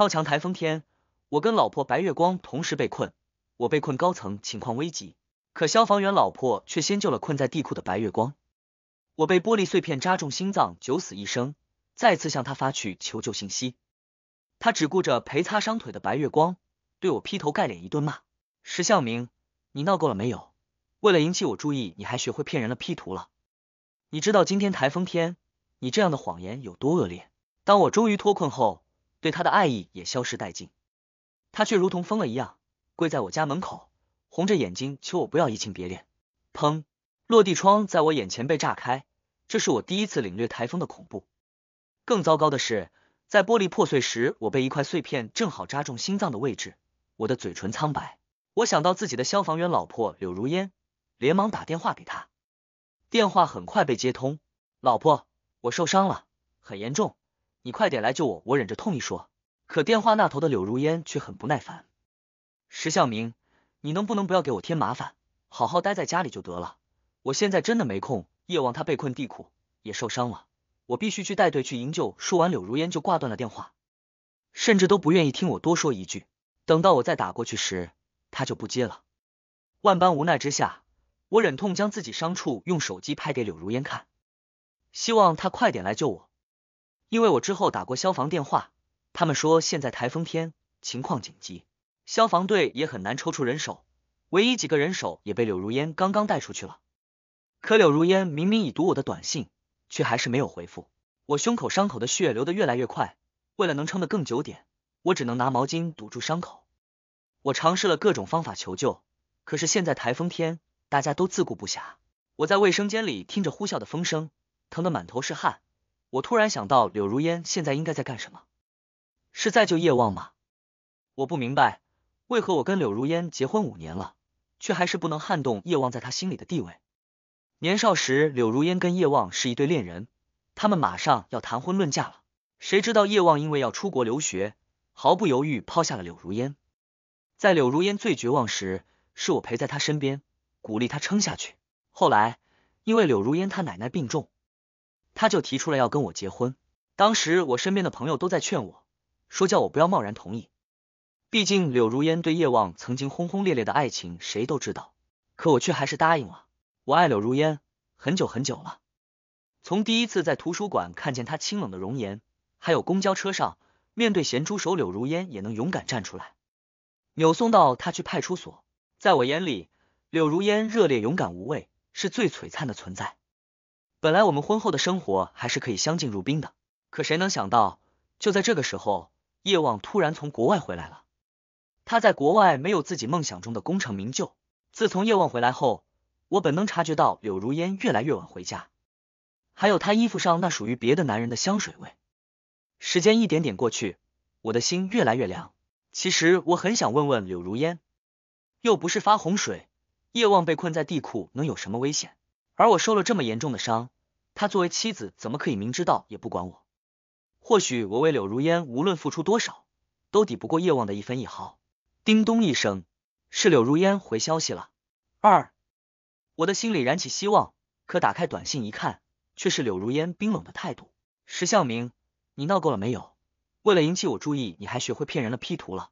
超强台风天，我跟老婆白月光同时被困，我被困高层，情况危急，可消防员老婆却先救了困在地库的白月光。我被玻璃碎片扎中心脏，九死一生，再次向他发去求救信息。他只顾着陪擦伤腿的白月光，对我劈头盖脸一顿骂：“石向明，你闹够了没有？为了引起我注意，你还学会骗人了 P 图了？你知道今天台风天，你这样的谎言有多恶劣？”当我终于脱困后。对他的爱意也消失殆尽，他却如同疯了一样跪在我家门口，红着眼睛求我不要移情别恋。砰！落地窗在我眼前被炸开，这是我第一次领略台风的恐怖。更糟糕的是，在玻璃破碎时，我被一块碎片正好扎中心脏的位置。我的嘴唇苍白，我想到自己的消防员老婆柳如烟，连忙打电话给她。电话很快被接通，老婆，我受伤了，很严重。你快点来救我！我忍着痛一说，可电话那头的柳如烟却很不耐烦。石向明，你能不能不要给我添麻烦，好好待在家里就得了。我现在真的没空，叶望他被困地库，也受伤了，我必须去带队去营救。说完，柳如烟就挂断了电话，甚至都不愿意听我多说一句。等到我再打过去时，他就不接了。万般无奈之下，我忍痛将自己伤处用手机拍给柳如烟看，希望他快点来救我。因为我之后打过消防电话，他们说现在台风天，情况紧急，消防队也很难抽出人手，唯一几个人手也被柳如烟刚刚带出去了。可柳如烟明明已读我的短信，却还是没有回复。我胸口伤口的血流得越来越快，为了能撑得更久点，我只能拿毛巾堵住伤口。我尝试了各种方法求救，可是现在台风天，大家都自顾不暇。我在卫生间里听着呼啸的风声，疼得满头是汗。我突然想到，柳如烟现在应该在干什么？是在救叶望吗？我不明白，为何我跟柳如烟结婚五年了，却还是不能撼动叶望在他心里的地位。年少时，柳如烟跟叶望是一对恋人，他们马上要谈婚论嫁了。谁知道叶望因为要出国留学，毫不犹豫抛下了柳如烟。在柳如烟最绝望时，是我陪在她身边，鼓励她撑下去。后来，因为柳如烟她奶奶病重。他就提出了要跟我结婚，当时我身边的朋友都在劝我，说叫我不要贸然同意。毕竟柳如烟对叶望曾经轰轰烈烈的爱情谁都知道，可我却还是答应了。我爱柳如烟很久很久了，从第一次在图书馆看见她清冷的容颜，还有公交车上面对咸猪手柳如烟也能勇敢站出来，扭送到她去派出所，在我眼里，柳如烟热烈、勇敢、无畏，是最璀璨的存在。本来我们婚后的生活还是可以相敬如宾的，可谁能想到，就在这个时候，叶望突然从国外回来了。他在国外没有自己梦想中的功成名就。自从叶望回来后，我本能察觉到柳如烟越来越晚回家，还有他衣服上那属于别的男人的香水味。时间一点点过去，我的心越来越凉。其实我很想问问柳如烟，又不是发洪水，叶望被困在地库能有什么危险？而我受了这么严重的伤，他作为妻子怎么可以明知道也不管我？或许我为柳如烟无论付出多少，都抵不过叶望的一分一毫。叮咚一声，是柳如烟回消息了。二，我的心里燃起希望，可打开短信一看，却是柳如烟冰冷的态度。石向明，你闹够了没有？为了引起我注意，你还学会骗人的 P 图了？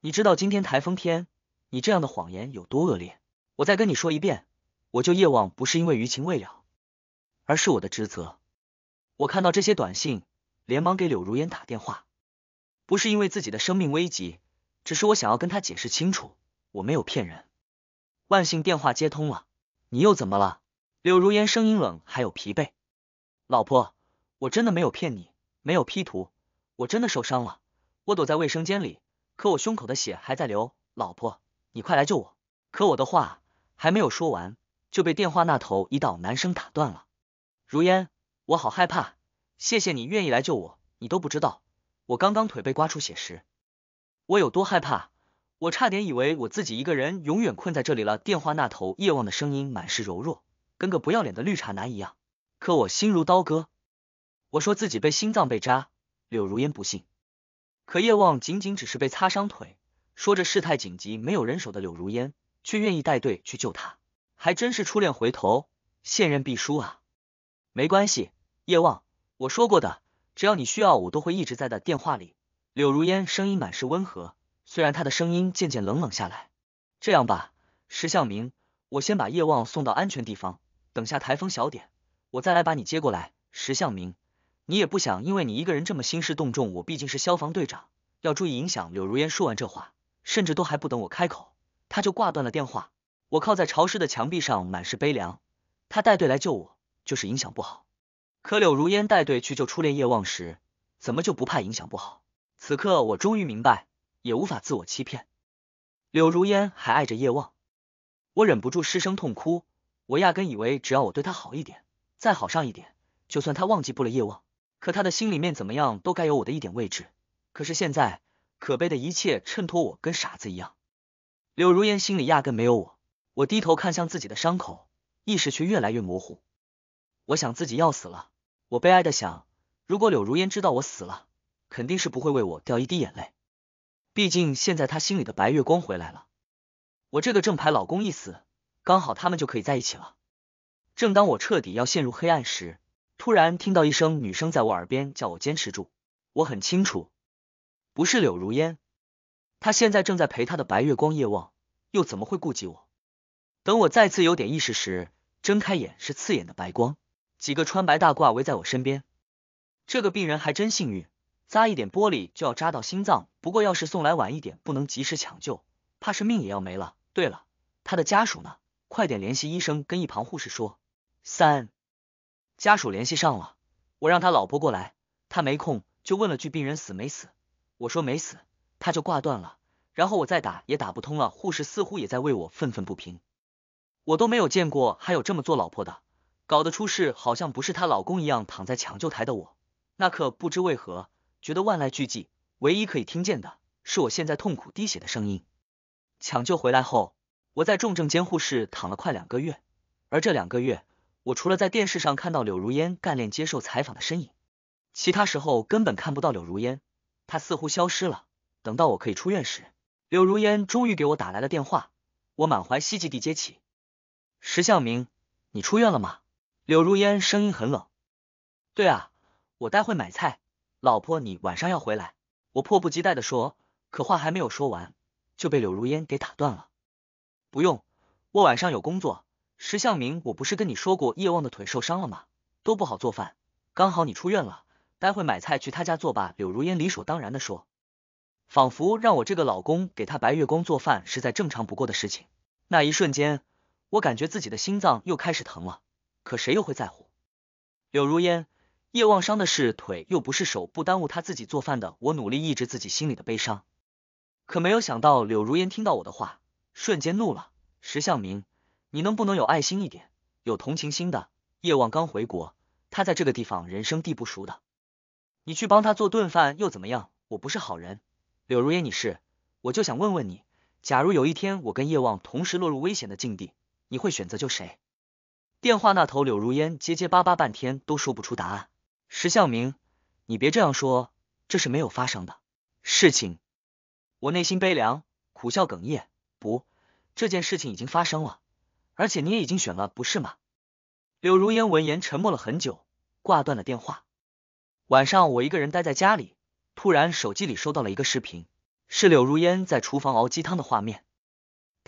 你知道今天台风天，你这样的谎言有多恶劣？我再跟你说一遍。我救叶望不是因为余情未了，而是我的职责。我看到这些短信，连忙给柳如烟打电话，不是因为自己的生命危急，只是我想要跟他解释清楚，我没有骗人。万幸电话接通了，你又怎么了？柳如烟声音冷，还有疲惫。老婆，我真的没有骗你，没有 P 图，我真的受伤了。我躲在卫生间里，可我胸口的血还在流。老婆，你快来救我！可我的话还没有说完。就被电话那头一道男声打断了。如烟，我好害怕，谢谢你愿意来救我。你都不知道，我刚刚腿被刮出血时，我有多害怕，我差点以为我自己一个人永远困在这里了。电话那头叶望的声音满是柔弱，跟个不要脸的绿茶男一样。可我心如刀割。我说自己被心脏被扎，柳如烟不信。可叶望仅仅只是被擦伤腿，说着事态紧急没有人手的柳如烟，却愿意带队去救他。还真是初恋回头，现任必输啊！没关系，叶望，我说过的，只要你需要，我都会一直在的。电话里，柳如烟声音满是温和，虽然她的声音渐渐冷冷下来。这样吧，石向明，我先把叶望送到安全地方，等下台风小点，我再来把你接过来。石向明，你也不想因为你一个人这么兴师动众，我毕竟是消防队长，要注意影响。柳如烟说完这话，甚至都还不等我开口，他就挂断了电话。我靠在潮湿的墙壁上，满是悲凉。他带队来救我，就是影响不好。可柳如烟带队去救初恋叶望时，怎么就不怕影响不好？此刻我终于明白，也无法自我欺骗。柳如烟还爱着叶望，我忍不住失声痛哭。我压根以为只要我对他好一点，再好上一点，就算他忘记不了叶望，可他的心里面怎么样都该有我的一点位置。可是现在，可悲的一切衬托我跟傻子一样。柳如烟心里压根没有我。我低头看向自己的伤口，意识却越来越模糊。我想自己要死了，我悲哀的想，如果柳如烟知道我死了，肯定是不会为我掉一滴眼泪。毕竟现在她心里的白月光回来了，我这个正牌老公一死，刚好他们就可以在一起了。正当我彻底要陷入黑暗时，突然听到一声女声在我耳边叫我坚持住。我很清楚，不是柳如烟，她现在正在陪她的白月光夜望，又怎么会顾及我？等我再次有点意识时，睁开眼是刺眼的白光，几个穿白大褂围在我身边。这个病人还真幸运，扎一点玻璃就要扎到心脏，不过要是送来晚一点，不能及时抢救，怕是命也要没了。对了，他的家属呢？快点联系医生，跟一旁护士说。三家属联系上了，我让他老婆过来，他没空，就问了句病人死没死，我说没死，他就挂断了，然后我再打也打不通了。护士似乎也在为我愤愤不平。我都没有见过还有这么做老婆的，搞得出事好像不是她老公一样躺在抢救台的我，那可不知为何觉得万籁俱寂，唯一可以听见的是我现在痛苦滴血的声音。抢救回来后，我在重症监护室躺了快两个月，而这两个月，我除了在电视上看到柳如烟干练接受采访的身影，其他时候根本看不到柳如烟，她似乎消失了。等到我可以出院时，柳如烟终于给我打来了电话，我满怀希冀地接起。石向明，你出院了吗？柳如烟声音很冷。对啊，我待会买菜，老婆你晚上要回来。我迫不及待的说，可话还没有说完，就被柳如烟给打断了。不用，我晚上有工作。石向明，我不是跟你说过叶望的腿受伤了吗？都不好做饭，刚好你出院了，待会买菜去他家做吧。柳如烟理所当然的说，仿佛让我这个老公给他白月光做饭是再正常不过的事情。那一瞬间。我感觉自己的心脏又开始疼了，可谁又会在乎？柳如烟，叶望伤的是腿，又不是手，不耽误他自己做饭的。我努力抑制自己心里的悲伤，可没有想到柳如烟听到我的话，瞬间怒了。石向明，你能不能有爱心一点，有同情心的？叶望刚回国，他在这个地方人生地不熟的，你去帮他做顿饭又怎么样？我不是好人，柳如烟，你是，我就想问问你，假如有一天我跟叶望同时落入危险的境地。你会选择救谁？电话那头，柳如烟结结巴巴半天都说不出答案。石向明，你别这样说，这是没有发生的，事情。我内心悲凉，苦笑哽咽。不，这件事情已经发生了，而且你也已经选了，不是吗？柳如烟闻言沉默了很久，挂断了电话。晚上我一个人待在家里，突然手机里收到了一个视频，是柳如烟在厨房熬鸡汤的画面。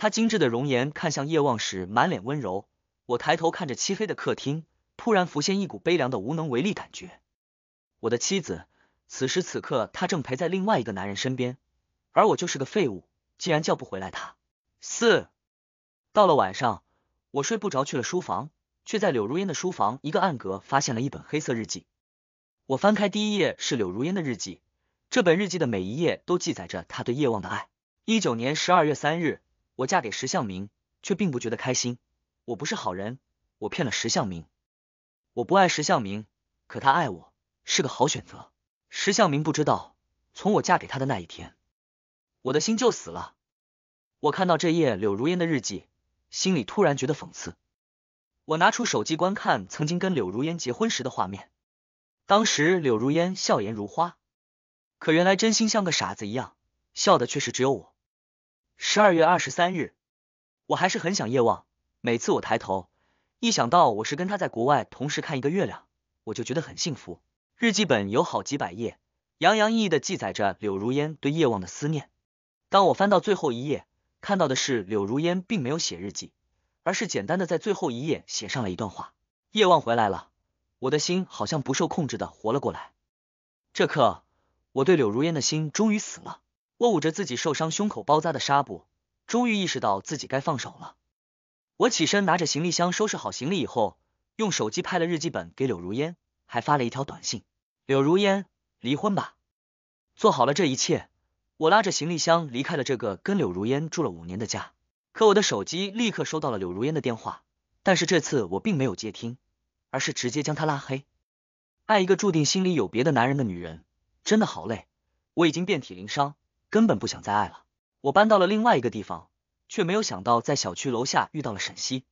她精致的容颜看向叶望时，满脸温柔。我抬头看着漆黑的客厅，突然浮现一股悲凉的无能为力感觉。我的妻子，此时此刻她正陪在另外一个男人身边，而我就是个废物，竟然叫不回来她。四到了晚上，我睡不着，去了书房，却在柳如烟的书房一个暗格发现了一本黑色日记。我翻开第一页，是柳如烟的日记。这本日记的每一页都记载着她对叶望的爱。一九年十二月三日。我嫁给石向明，却并不觉得开心。我不是好人，我骗了石向明。我不爱石向明，可他爱我，是个好选择。石向明不知道，从我嫁给他的那一天，我的心就死了。我看到这页柳如烟的日记，心里突然觉得讽刺。我拿出手机观看曾经跟柳如烟结婚时的画面，当时柳如烟笑颜如花，可原来真心像个傻子一样笑的却是只有我。十二月二十三日，我还是很想叶望。每次我抬头，一想到我是跟他在国外同时看一个月亮，我就觉得很幸福。日记本有好几百页，洋洋溢溢的记载着柳如烟对叶望的思念。当我翻到最后一页，看到的是柳如烟并没有写日记，而是简单的在最后一页写上了一段话：“叶望回来了，我的心好像不受控制的活了过来。”这刻，我对柳如烟的心终于死了。我捂着自己受伤胸口包扎的纱布，终于意识到自己该放手了。我起身拿着行李箱收拾好行李以后，用手机拍了日记本给柳如烟，还发了一条短信：“柳如烟，离婚吧。”做好了这一切，我拉着行李箱离开了这个跟柳如烟住了五年的家。可我的手机立刻收到了柳如烟的电话，但是这次我并没有接听，而是直接将她拉黑。爱一个注定心里有别的男人的女人，真的好累。我已经遍体鳞伤。根本不想再爱了。我搬到了另外一个地方，却没有想到在小区楼下遇到了沈西，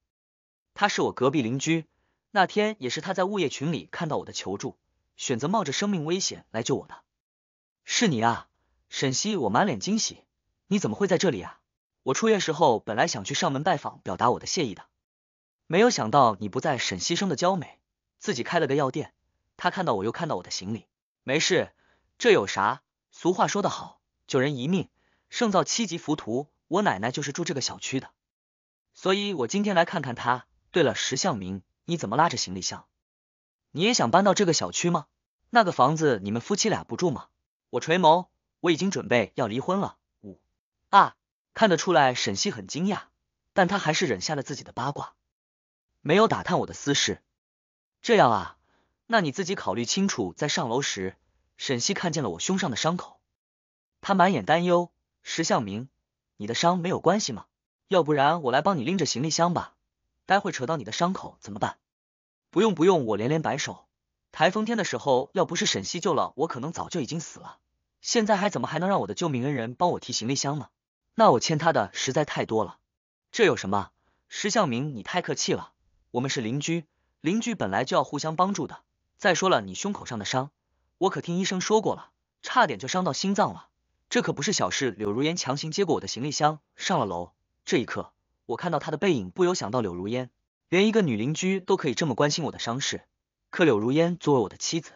他是我隔壁邻居。那天也是他在物业群里看到我的求助，选择冒着生命危险来救我的。是你啊，沈西！我满脸惊喜，你怎么会在这里啊？我出院时候本来想去上门拜访，表达我的谢意的，没有想到你不在。沈西生的娇美，自己开了个药店。他看到我又看到我的行李，没事，这有啥？俗话说得好。救人一命，胜造七级浮屠。我奶奶就是住这个小区的，所以我今天来看看她。对了，石向明，你怎么拉着行李箱？你也想搬到这个小区吗？那个房子你们夫妻俩不住吗？我垂眸，我已经准备要离婚了。五啊，看得出来沈西很惊讶，但他还是忍下了自己的八卦，没有打探我的私事。这样啊，那你自己考虑清楚。在上楼时，沈西看见了我胸上的伤口。他满眼担忧，石向明，你的伤没有关系吗？要不然我来帮你拎着行李箱吧，待会扯到你的伤口怎么办？不用不用，我连连摆手。台风天的时候，要不是沈西救了我，可能早就已经死了。现在还怎么还能让我的救命恩人帮我提行李箱呢？那我欠他的实在太多了。这有什么？石向明，你太客气了，我们是邻居，邻居本来就要互相帮助的。再说了，你胸口上的伤，我可听医生说过了，差点就伤到心脏了。这可不是小事。柳如烟强行接过我的行李箱，上了楼。这一刻，我看到她的背影，不由想到柳如烟，连一个女邻居都可以这么关心我的伤势，可柳如烟作为我的妻子，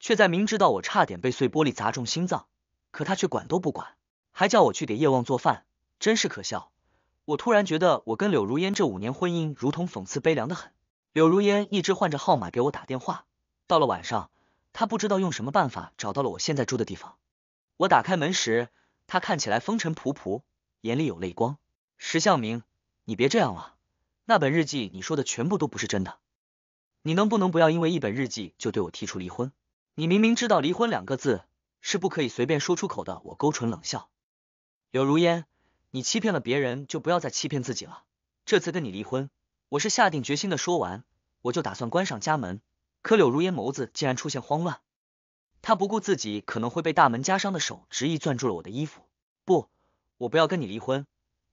却在明知道我差点被碎玻璃砸中心脏，可她却管都不管，还叫我去给叶望做饭，真是可笑。我突然觉得，我跟柳如烟这五年婚姻如同讽刺，悲凉的很。柳如烟一直换着号码给我打电话，到了晚上，她不知道用什么办法找到了我现在住的地方。我打开门时，他看起来风尘仆仆，眼里有泪光。石向明，你别这样了，那本日记你说的全部都不是真的，你能不能不要因为一本日记就对我提出离婚？你明明知道离婚两个字是不可以随便说出口的。我勾唇冷笑，柳如烟，你欺骗了别人，就不要再欺骗自己了。这次跟你离婚，我是下定决心的。说完，我就打算关上家门，可柳如烟眸子竟然出现慌乱。他不顾自己可能会被大门夹伤的手，执意攥住了我的衣服。不，我不要跟你离婚。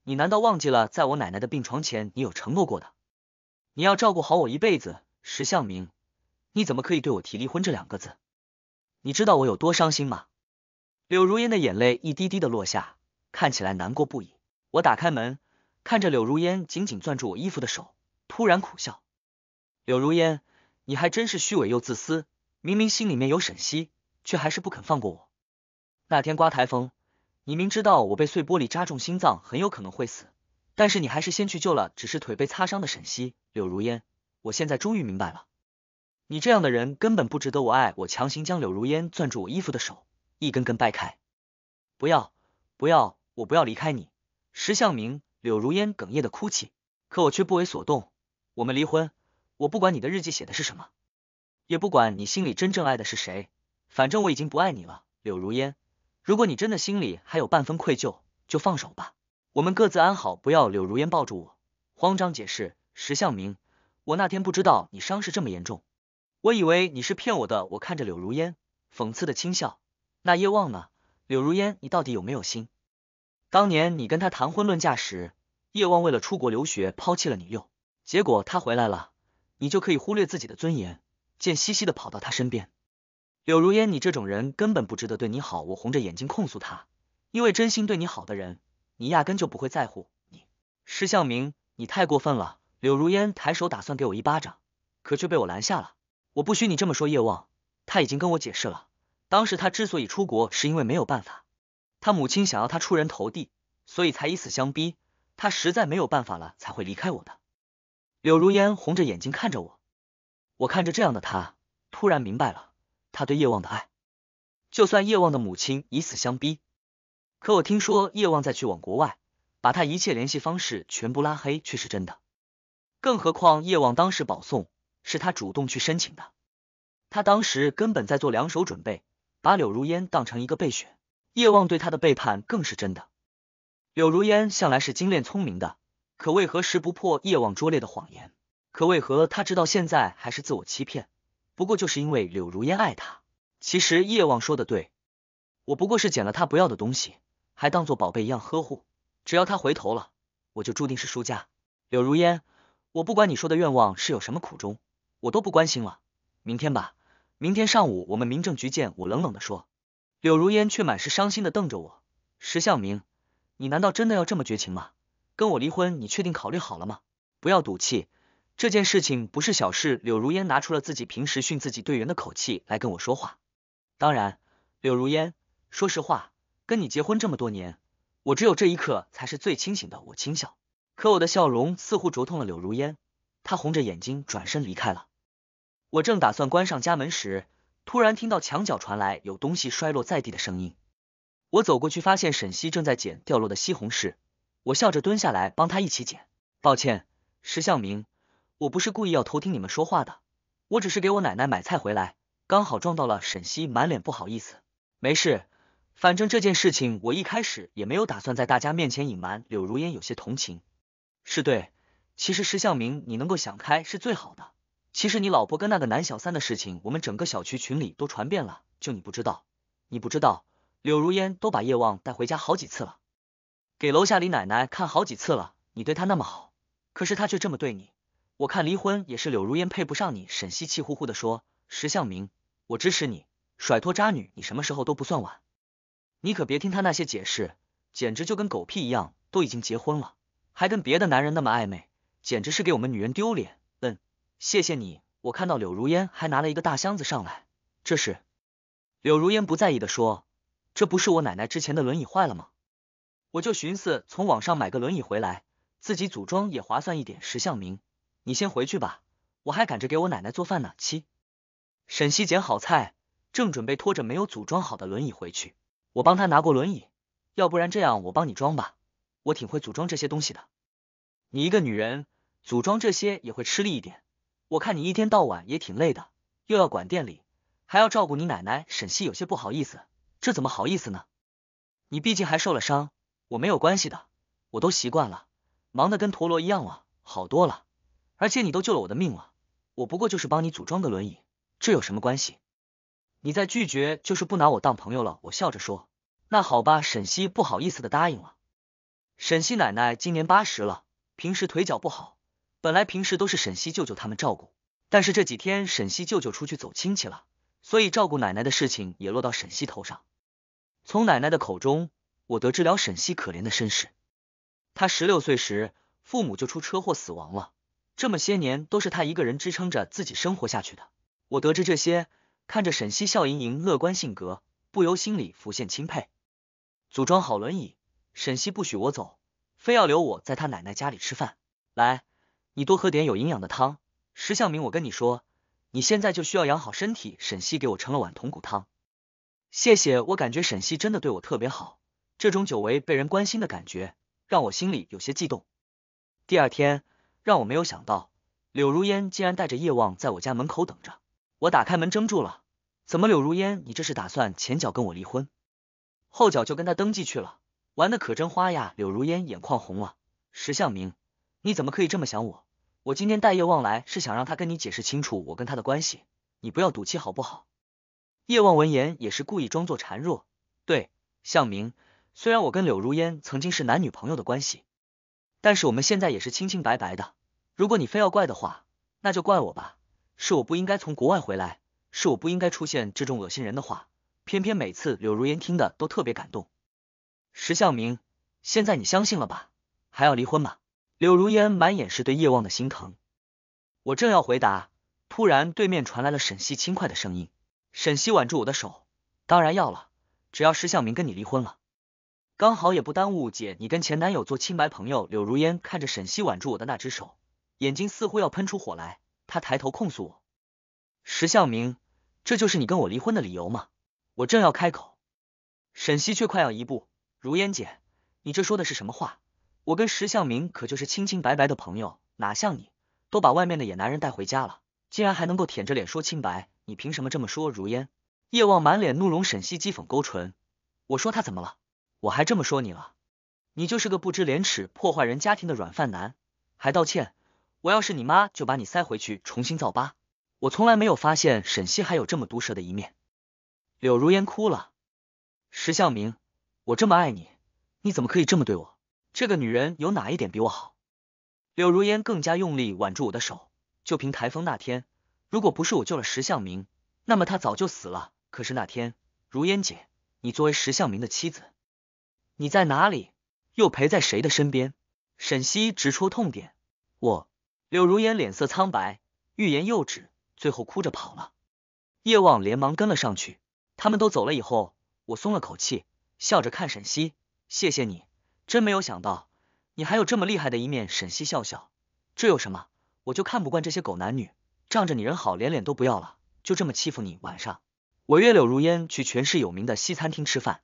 你难道忘记了在我奶奶的病床前，你有承诺过的，你要照顾好我一辈子？石向明，你怎么可以对我提离婚这两个字？你知道我有多伤心吗？柳如烟的眼泪一滴滴的落下，看起来难过不已。我打开门，看着柳如烟紧紧攥住我衣服的手，突然苦笑。柳如烟，你还真是虚伪又自私，明明心里面有沈西。却还是不肯放过我。那天刮台风，你明知道我被碎玻璃扎中心脏，很有可能会死，但是你还是先去救了只是腿被擦伤的沈西柳如烟。我现在终于明白了，你这样的人根本不值得我爱。我强行将柳如烟攥住我衣服的手一根根掰开。不要，不要，我不要离开你。石向明，柳如烟哽咽的哭泣，可我却不为所动。我们离婚，我不管你的日记写的是什么，也不管你心里真正爱的是谁。反正我已经不爱你了，柳如烟。如果你真的心里还有半分愧疚，就放手吧。我们各自安好，不要。柳如烟抱住我，慌张解释。石向明，我那天不知道你伤势这么严重，我以为你是骗我的。我看着柳如烟，讽刺的轻笑。那叶望呢？柳如烟，你到底有没有心？当年你跟他谈婚论嫁时，叶望为了出国留学抛弃了你六，结果他回来了，你就可以忽略自己的尊严，贱兮兮的跑到他身边。柳如烟，你这种人根本不值得对你好。我红着眼睛控诉他，因为真心对你好的人，你压根就不会在乎。你，施向明，你太过分了！柳如烟抬手打算给我一巴掌，可却被我拦下了。我不许你这么说叶望，他已经跟我解释了，当时他之所以出国，是因为没有办法，他母亲想要他出人头地，所以才以死相逼，他实在没有办法了才会离开我的。柳如烟红着眼睛看着我，我看着这样的他，突然明白了。他对叶望的爱，就算叶望的母亲以死相逼，可我听说叶望在去往国外，把他一切联系方式全部拉黑却是真的。更何况叶望当时保送是他主动去申请的，他当时根本在做两手准备，把柳如烟当成一个备选。叶望对他的背叛更是真的。柳如烟向来是精炼聪明的，可为何识不破叶望拙劣的谎言？可为何他直到现在还是自我欺骗？不过就是因为柳如烟爱他，其实叶望说的对，我不过是捡了他不要的东西，还当做宝贝一样呵护。只要他回头了，我就注定是输家。柳如烟，我不管你说的愿望是有什么苦衷，我都不关心了。明天吧，明天上午我们民政局见。我冷冷的说，柳如烟却满是伤心的瞪着我。石向明，你难道真的要这么绝情吗？跟我离婚，你确定考虑好了吗？不要赌气。这件事情不是小事。柳如烟拿出了自己平时训自己队员的口气来跟我说话。当然，柳如烟，说实话，跟你结婚这么多年，我只有这一刻才是最清醒的。我轻笑，可我的笑容似乎灼痛了柳如烟，她红着眼睛转身离开了。我正打算关上家门时，突然听到墙角传来有东西摔落在地的声音。我走过去，发现沈西正在捡掉落的西红柿，我笑着蹲下来帮他一起捡。抱歉，石向明。我不是故意要偷听你们说话的，我只是给我奶奶买菜回来，刚好撞到了沈西，满脸不好意思。没事，反正这件事情我一开始也没有打算在大家面前隐瞒。柳如烟有些同情，是对。其实石向明，你能够想开是最好的。其实你老婆跟那个男小三的事情，我们整个小区群里都传遍了，就你不知道，你不知道，柳如烟都把叶望带回家好几次了，给楼下李奶奶看好几次了。你对她那么好，可是她却这么对你。我看离婚也是柳如烟配不上你，沈西气呼呼的说。石向明，我支持你甩脱渣女，你什么时候都不算晚。你可别听他那些解释，简直就跟狗屁一样。都已经结婚了，还跟别的男人那么暧昧，简直是给我们女人丢脸。嗯，谢谢你。我看到柳如烟还拿了一个大箱子上来，这是？柳如烟不在意的说，这不是我奶奶之前的轮椅坏了吗？我就寻思从网上买个轮椅回来，自己组装也划算一点。石向明。你先回去吧，我还赶着给我奶奶做饭呢。七，沈西捡好菜，正准备拖着没有组装好的轮椅回去，我帮他拿过轮椅，要不然这样我帮你装吧，我挺会组装这些东西的。你一个女人，组装这些也会吃力一点，我看你一天到晚也挺累的，又要管店里，还要照顾你奶奶。沈西有些不好意思，这怎么好意思呢？你毕竟还受了伤，我没有关系的，我都习惯了，忙得跟陀螺一样了，好多了。而且你都救了我的命了，我不过就是帮你组装个轮椅，这有什么关系？你再拒绝就是不拿我当朋友了。我笑着说：“那好吧。”沈西不好意思的答应了。沈西奶奶今年八十了，平时腿脚不好，本来平时都是沈西舅舅他们照顾，但是这几天沈西舅舅出去走亲戚了，所以照顾奶奶的事情也落到沈西头上。从奶奶的口中，我得知了沈西可怜的身世，他十六岁时父母就出车祸死亡了。这么些年都是他一个人支撑着自己生活下去的。我得知这些，看着沈西笑盈盈、乐观性格，不由心里浮现钦佩。组装好轮椅，沈西不许我走，非要留我在他奶奶家里吃饭。来，你多喝点有营养的汤。石向明，我跟你说，你现在就需要养好身体。沈西给我盛了碗筒骨汤，谢谢。我感觉沈西真的对我特别好，这种久违被人关心的感觉，让我心里有些悸动。第二天。让我没有想到，柳如烟竟然带着叶望在我家门口等着。我打开门，怔住了。怎么，柳如烟，你这是打算前脚跟我离婚，后脚就跟他登记去了？玩的可真花呀！柳如烟眼眶红了。石向明，你怎么可以这么想我？我今天带叶望来是想让他跟你解释清楚我跟他的关系，你不要赌气好不好？叶望闻言也是故意装作孱弱。对，向明，虽然我跟柳如烟曾经是男女朋友的关系。但是我们现在也是清清白白的，如果你非要怪的话，那就怪我吧，是我不应该从国外回来，是我不应该出现这种恶心人的话，偏偏每次柳如烟听的都特别感动。石向明，现在你相信了吧？还要离婚吗？柳如烟满眼是对叶望的心疼。我正要回答，突然对面传来了沈西轻快的声音。沈西挽住我的手，当然要了，只要石向明跟你离婚了。刚好也不耽误姐你跟前男友做清白朋友。柳如烟看着沈西挽住我的那只手，眼睛似乎要喷出火来。她抬头控诉我：“石向明，这就是你跟我离婚的理由吗？”我正要开口，沈西却快要一步。如烟姐，你这说的是什么话？我跟石向明可就是清清白白的朋友，哪像你，都把外面的野男人带回家了，竟然还能够舔着脸说清白？你凭什么这么说？如烟，叶望满脸怒容，沈西讥讽勾唇。我说他怎么了？我还这么说你了，你就是个不知廉耻、破坏人家庭的软饭男，还道歉！我要是你妈，就把你塞回去重新造疤。我从来没有发现沈西还有这么毒舌的一面。柳如烟哭了，石向明，我这么爱你，你怎么可以这么对我？这个女人有哪一点比我好？柳如烟更加用力挽住我的手，就凭台风那天，如果不是我救了石向明，那么他早就死了。可是那天，如烟姐，你作为石向明的妻子。你在哪里？又陪在谁的身边？沈西直戳痛点。我，柳如烟脸色苍白，欲言又止，最后哭着跑了。叶望连忙跟了上去。他们都走了以后，我松了口气，笑着看沈西。谢谢你，真没有想到，你还有这么厉害的一面。沈西笑笑，这有什么？我就看不惯这些狗男女，仗着你人好，连脸都不要了，就这么欺负你。晚上，我约柳如烟去全市有名的西餐厅吃饭，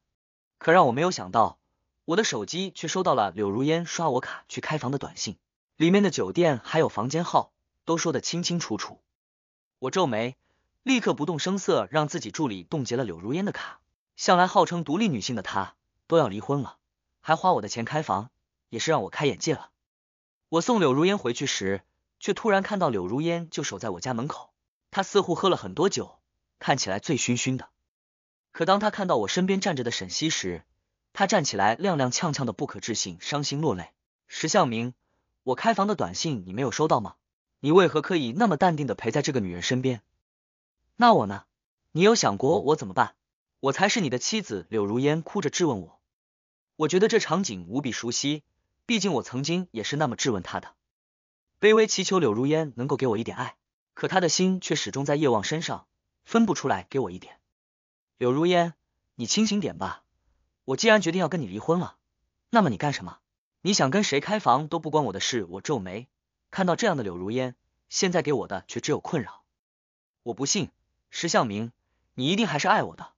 可让我没有想到。我的手机却收到了柳如烟刷我卡去开房的短信，里面的酒店还有房间号都说得清清楚楚。我皱眉，立刻不动声色让自己助理冻结了柳如烟的卡。向来号称独立女性的她，都要离婚了，还花我的钱开房，也是让我开眼界了。我送柳如烟回去时，却突然看到柳如烟就守在我家门口，她似乎喝了很多酒，看起来醉醺醺的。可当她看到我身边站着的沈西时，他站起来，踉踉跄跄的，不可置信，伤心落泪。石向明，我开房的短信你没有收到吗？你为何可以那么淡定的陪在这个女人身边？那我呢？你有想过我怎么办？我才是你的妻子！柳如烟哭着质问我。我觉得这场景无比熟悉，毕竟我曾经也是那么质问他的，卑微祈求柳如烟能够给我一点爱，可他的心却始终在叶望身上，分不出来给我一点。柳如烟，你清醒点吧。我既然决定要跟你离婚了，那么你干什么？你想跟谁开房都不关我的事。我皱眉，看到这样的柳如烟，现在给我的却只有困扰。我不信，石向明，你一定还是爱我的。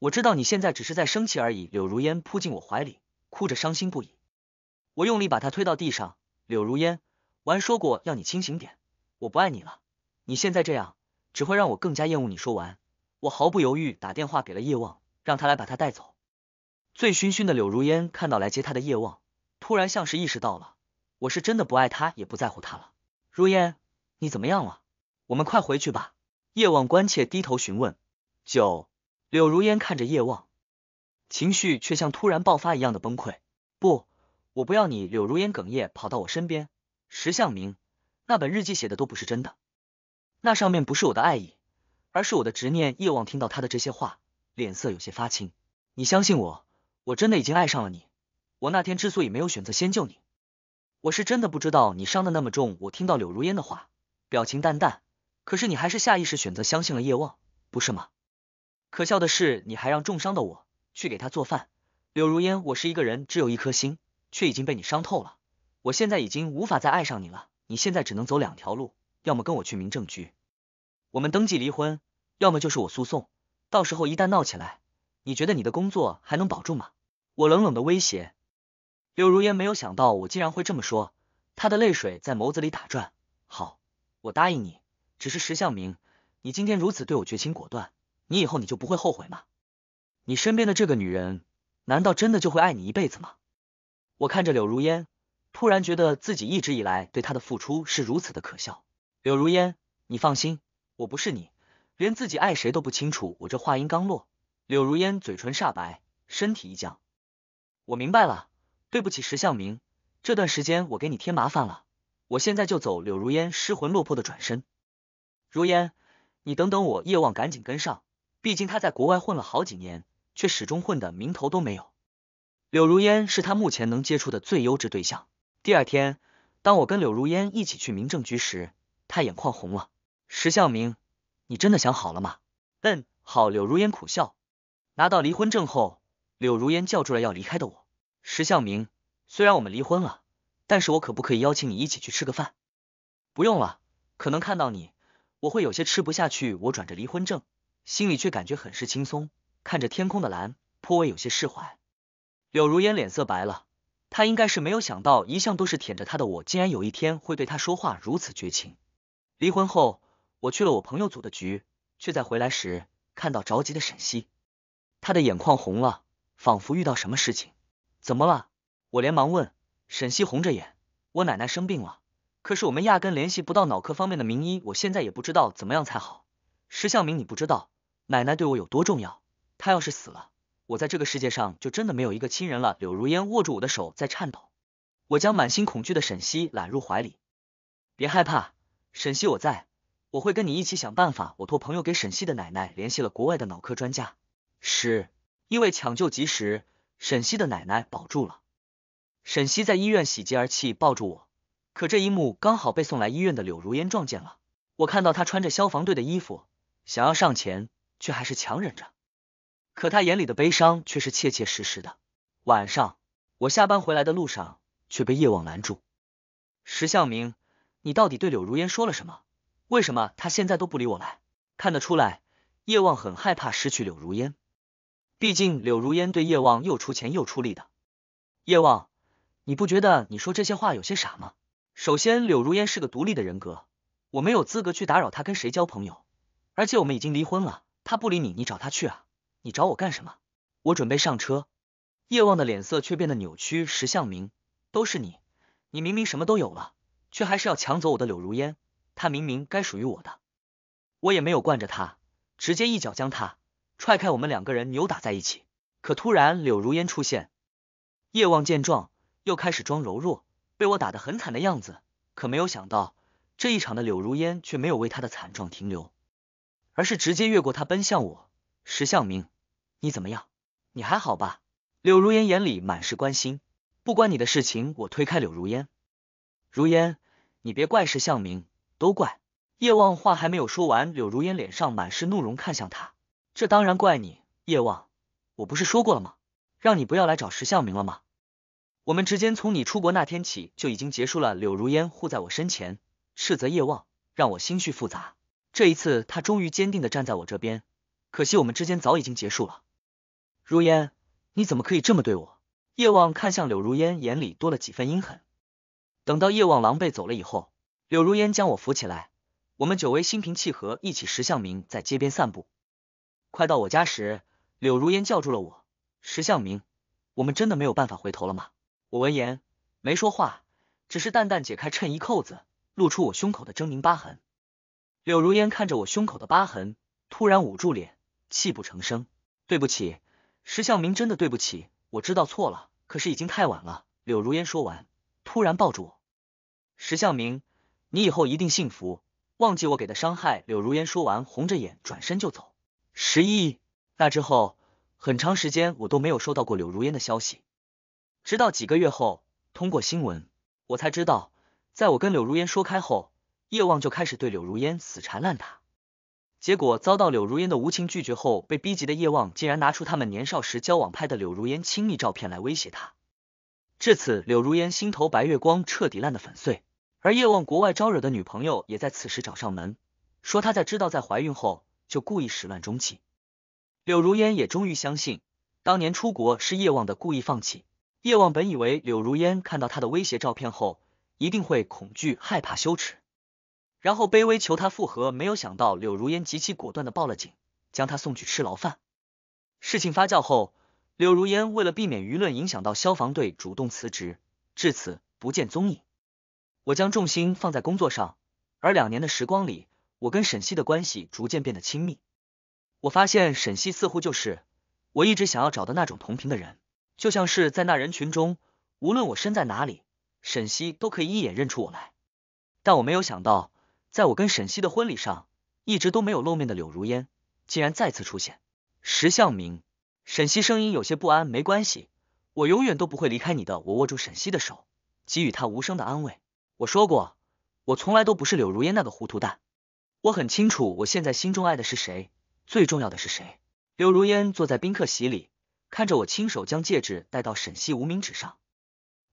我知道你现在只是在生气而已。柳如烟扑进我怀里，哭着伤心不已。我用力把她推到地上。柳如烟，完说过要你清醒点，我不爱你了。你现在这样，只会让我更加厌恶你。说完，我毫不犹豫打电话给了叶望，让他来把她带走。醉醺醺的柳如烟看到来接他的叶望，突然像是意识到了，我是真的不爱他，也不在乎他了。如烟，你怎么样了？我们快回去吧。叶望关切低头询问。九柳如烟看着叶望，情绪却像突然爆发一样的崩溃。不，我不要你。柳如烟哽咽，跑到我身边。石向明，那本日记写的都不是真的，那上面不是我的爱意，而是我的执念。叶望听到他的这些话，脸色有些发青。你相信我。我真的已经爱上了你。我那天之所以没有选择先救你，我是真的不知道你伤的那么重。我听到柳如烟的话，表情淡淡，可是你还是下意识选择相信了叶望，不是吗？可笑的是，你还让重伤的我去给他做饭。柳如烟，我是一个人，只有一颗心，却已经被你伤透了。我现在已经无法再爱上你了。你现在只能走两条路，要么跟我去民政局，我们登记离婚；要么就是我诉讼，到时候一旦闹起来。你觉得你的工作还能保住吗？我冷冷的威胁。柳如烟没有想到我竟然会这么说，她的泪水在眸子里打转。好，我答应你。只是石向明，你今天如此对我绝情果断，你以后你就不会后悔吗？你身边的这个女人，难道真的就会爱你一辈子吗？我看着柳如烟，突然觉得自己一直以来对她的付出是如此的可笑。柳如烟，你放心，我不是你，连自己爱谁都不清楚。我这话音刚落。柳如烟嘴唇煞白，身体一僵。我明白了，对不起石向明，这段时间我给你添麻烦了。我现在就走。柳如烟失魂落魄的转身。如烟，你等等我，叶望赶紧跟上。毕竟他在国外混了好几年，却始终混的名头都没有。柳如烟是他目前能接触的最优质对象。第二天，当我跟柳如烟一起去民政局时，他眼眶红了。石向明，你真的想好了吗？嗯，好。柳如烟苦笑。拿到离婚证后，柳如烟叫住了要离开的我。石向明，虽然我们离婚了，但是我可不可以邀请你一起去吃个饭？不用了，可能看到你，我会有些吃不下去。我转着离婚证，心里却感觉很是轻松，看着天空的蓝，颇为有些释怀。柳如烟脸色白了，她应该是没有想到，一向都是舔着她的我，竟然有一天会对她说话如此绝情。离婚后，我去了我朋友组的局，却在回来时看到着急的沈西。他的眼眶红了，仿佛遇到什么事情。怎么了？我连忙问。沈西红着眼，我奶奶生病了，可是我们压根联系不到脑科方面的名医，我现在也不知道怎么样才好。石向明，你不知道奶奶对我有多重要，她要是死了，我在这个世界上就真的没有一个亲人了。柳如烟握住我的手在颤抖，我将满心恐惧的沈西揽入怀里，别害怕，沈西我在，我会跟你一起想办法。我托朋友给沈西的奶奶联系了国外的脑科专家。是，因为抢救及时，沈西的奶奶保住了。沈西在医院喜极而泣，抱住我。可这一幕刚好被送来医院的柳如烟撞见了。我看到她穿着消防队的衣服，想要上前，却还是强忍着。可她眼里的悲伤却是切切实实的。晚上，我下班回来的路上，却被叶望拦住：“石向明，你到底对柳如烟说了什么？为什么她现在都不理我？来，看得出来，叶望很害怕失去柳如烟。”毕竟柳如烟对叶望又出钱又出力的，叶望，你不觉得你说这些话有些傻吗？首先，柳如烟是个独立的人格，我没有资格去打扰她跟谁交朋友，而且我们已经离婚了，她不理你，你找她去啊，你找我干什么？我准备上车，叶望的脸色却变得扭曲。石向明，都是你，你明明什么都有了，却还是要抢走我的柳如烟，她明明该属于我的，我也没有惯着她，直接一脚将她。踹开我们两个人扭打在一起，可突然柳如烟出现，叶望见状又开始装柔弱，被我打得很惨的样子。可没有想到这一场的柳如烟却没有为他的惨状停留，而是直接越过他奔向我。石向明，你怎么样？你还好吧？柳如烟眼里满是关心，不关你的事情。我推开柳如烟，如烟，你别怪石向明，都怪叶望。话还没有说完，柳如烟脸上满是怒容，看向他。这当然怪你，叶望，我不是说过了吗？让你不要来找石向明了吗？我们之间从你出国那天起就已经结束了。柳如烟护在我身前，斥责叶望，让我心绪复杂。这一次，他终于坚定的站在我这边，可惜我们之间早已经结束了。如烟，你怎么可以这么对我？叶望看向柳如烟，眼里多了几分阴狠。等到叶望狼狈走了以后，柳如烟将我扶起来，我们久违心平气和一起石向明在街边散步。快到我家时，柳如烟叫住了我。石向明，我们真的没有办法回头了吗？我闻言没说话，只是淡淡解开衬衣扣子，露出我胸口的狰狞疤痕。柳如烟看着我胸口的疤痕，突然捂住脸，泣不成声。对不起，石向明，真的对不起，我知道错了，可是已经太晚了。柳如烟说完，突然抱住我。石向明，你以后一定幸福，忘记我给的伤害。柳如烟说完，红着眼转身就走。十一，那之后很长时间，我都没有收到过柳如烟的消息。直到几个月后，通过新闻，我才知道，在我跟柳如烟说开后，叶望就开始对柳如烟死缠烂打。结果遭到柳如烟的无情拒绝后，被逼急的叶望竟然拿出他们年少时交往拍的柳如烟亲密照片来威胁他。至此，柳如烟心头白月光彻底烂得粉碎。而叶望国外招惹的女朋友也在此时找上门，说她在知道在怀孕后。就故意始乱终弃，柳如烟也终于相信，当年出国是叶望的故意放弃。叶望本以为柳如烟看到他的威胁照片后，一定会恐惧、害怕、羞耻，然后卑微求他复合。没有想到柳如烟极其果断的报了警，将他送去吃牢饭。事情发酵后，柳如烟为了避免舆论影响到消防队，主动辞职，至此不见踪影。我将重心放在工作上，而两年的时光里。我跟沈西的关系逐渐变得亲密，我发现沈西似乎就是我一直想要找的那种同频的人，就像是在那人群中，无论我身在哪里，沈西都可以一眼认出我来。但我没有想到，在我跟沈西的婚礼上，一直都没有露面的柳如烟竟然再次出现。石向明，沈西声音有些不安，没关系，我永远都不会离开你的。我握住沈西的手，给予他无声的安慰。我说过，我从来都不是柳如烟那个糊涂蛋。我很清楚，我现在心中爱的是谁，最重要的是谁。柳如烟坐在宾客席里，看着我亲手将戒指戴到沈西无名指上。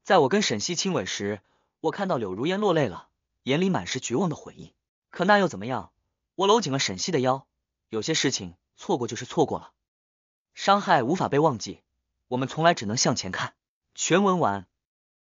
在我跟沈西亲吻时，我看到柳如烟落泪了，眼里满是绝望的悔意。可那又怎么样？我搂紧了沈西的腰。有些事情错过就是错过了，伤害无法被忘记。我们从来只能向前看。全文完。